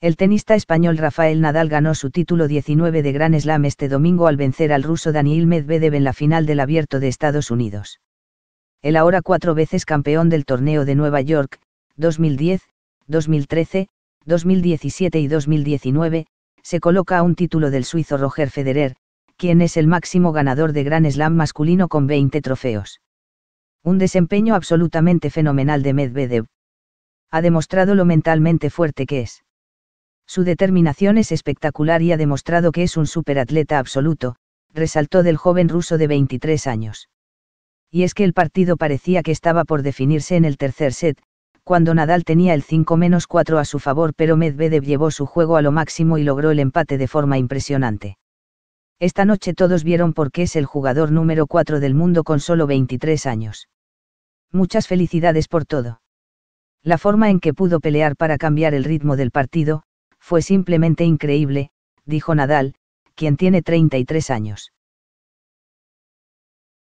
El tenista español Rafael Nadal ganó su título 19 de Grand Slam este domingo al vencer al ruso Daniil Medvedev en la final del Abierto de Estados Unidos. El ahora cuatro veces campeón del torneo de Nueva York, 2010, 2013, 2017 y 2019, se coloca a un título del suizo Roger Federer, quien es el máximo ganador de Gran Slam masculino con 20 trofeos. Un desempeño absolutamente fenomenal de Medvedev. Ha demostrado lo mentalmente fuerte que es. Su determinación es espectacular y ha demostrado que es un superatleta absoluto, resaltó del joven ruso de 23 años. Y es que el partido parecía que estaba por definirse en el tercer set, cuando Nadal tenía el 5-4 a su favor pero Medvedev llevó su juego a lo máximo y logró el empate de forma impresionante. Esta noche todos vieron por qué es el jugador número 4 del mundo con solo 23 años. Muchas felicidades por todo. La forma en que pudo pelear para cambiar el ritmo del partido, fue simplemente increíble, dijo Nadal, quien tiene 33 años.